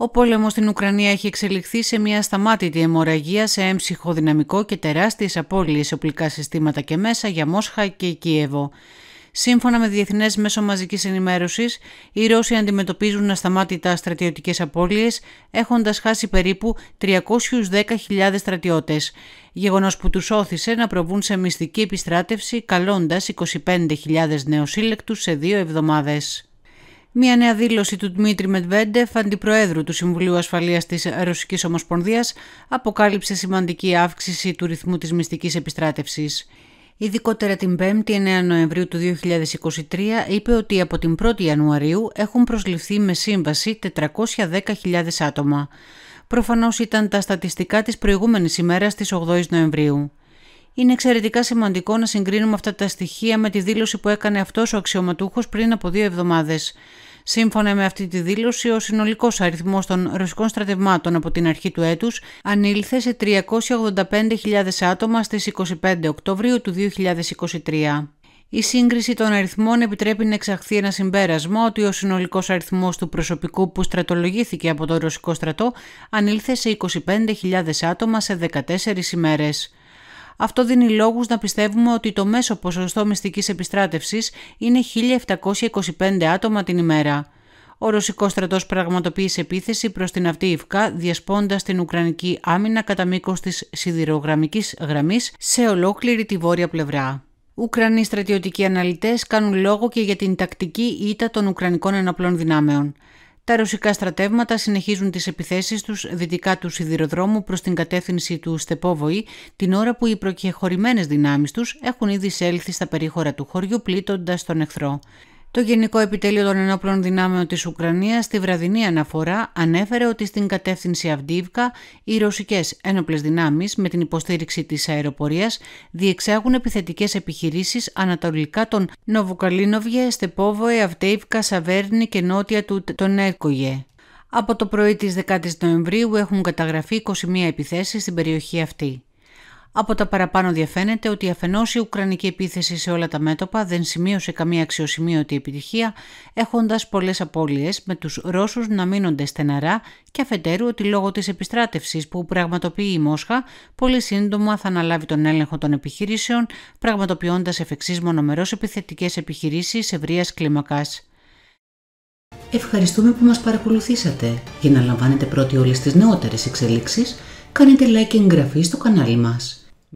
Ο πόλεμος στην Ουκρανία έχει εξελιχθεί σε μια σταμάτητη αιμορραγία σε έμψυχο δυναμικό και τεράστιες απώλειες σε οπλικά συστήματα και μέσα για Μόσχα και Κίεβο. Σύμφωνα με διεθνές μέσο μαζικής ενημέρωσης, οι Ρώσοι αντιμετωπίζουν ασταμάτητα στρατιωτικές απώλειες, έχοντας χάσει περίπου 310.000 στρατιώτες. Γεγονός που τους όθησε να προβούν σε μυστική επιστράτευση, καλώντας 25.000 νεοσύλλεκτους σε δύο εβδομάδες. Μια νέα δήλωση του Δημήτρη Μετβέντεφ, αντιπροέδρου του Συμβουλίου Ασφαλείας της Ρωσικής Ομοσπονδίας, αποκάλυψε σημαντική αύξηση του ρυθμού της μυστικής επιστράτευσης. Ειδικότερα την 5η 9 Νοεμβρίου του 2023 είπε ότι από την 1η Ιανουαρίου έχουν προσληφθεί με σύμβαση 410.000 άτομα. Προφανώς ήταν τα στατιστικά της προηγούμενης ημέρας της 8ης Νοεμβρίου είναι εξαιρετικά σημαντικό να συγκρίνουμε αυτά τα στοιχεία με τη δήλωση που έκανε αυτός ο αξιωματούχος πριν από δύο εβδομάδες. Σύμφωνα με αυτή τη δήλωση, ο συνολικός αριθμός των ρωσικών στρατευμάτων από την αρχή του έτους ανήλθε σε 385.000 άτομα στις 25 Οκτωβρίου του 2023. Η σύγκριση των αριθμών επιτρέπει να εξαχθεί ένα συμπέρασμα ότι ο συνολικός αριθμός του προσωπικού που στρατολογήθηκε από τον Ρωσικό στρατό ανήλθε σε 25.000 άτομα σε 14 ημέρες. Αυτό δίνει λόγους να πιστεύουμε ότι το μέσο ποσοστό μυστικής επιστράτευσης είναι 1.725 άτομα την ημέρα. Ο Ρωσικός στρατός πραγματοποίησε επίθεση προς την ΙΦΚΑ διασπώντας την Ουκρανική άμυνα κατά μήκος της Σιδηρογραμμικής Γραμμής σε ολόκληρη τη βόρεια πλευρά. Ουκρανοί στρατιωτικοί αναλυτές κάνουν λόγο και για την τακτική ήττα των Ουκρανικών εναπλών δυνάμεων. Τα ρωσικά στρατεύματα συνεχίζουν τις επιθέσεις τους δυτικά του σιδηροδρόμου προς την κατεύθυνση του Στεπόβοη, την ώρα που οι προκεχωρημένες δυνάμεις τους έχουν ήδη εισέλθει στα περίχωρα του χωριού πλήττοντας τον εχθρό. Το Γενικό Επιτελείο των Ενόπλων Δυνάμεων της Ουκρανίας στη βραδινή αναφορά ανέφερε ότι στην κατεύθυνση Αυντίβκα οι ρωσικές ένοπλες δυνάμεις με την υποστήριξη της αεροπορίας διεξάγουν επιθετικές επιχειρήσεις ανατολικά των Νοβουκαλίνοβιε, Στεπόβοε, Αυτέιβκα, Σαβέρνη και νότια του Τονέκογε. Από το πρωί της 10ης Νοεμβρίου έχουν καταγραφεί 21 επιθέσεις στην περιοχή αυτή. Από τα παραπάνω διαφαίνεται ότι αφενός η Ουκρανική επίθεση σε όλα τα μέτωπα δεν σημείωσε καμία αξιοσημείωτη επιτυχία, έχοντας πολλές απώλειες με τους Ρώσους να μείνονται στεναρά και αφετέρου ότι λόγω της επιστράτευσης που πραγματοποιεί η Μόσχα, πολύ σύντομα θα αναλάβει τον έλεγχο των επιχειρήσεων, πραγματοποιώντας εφ' εξή μονομερώς επιθετικές επιχειρήσεις ευρείας κλίμακας. Ευχαριστούμε που μας παρακολουθήσατε. Για να λαμβάνετε πρώτοι όλες τις νεότερες εξελίξεις, κάνετε like και εγγραφή στο κανάλι μας.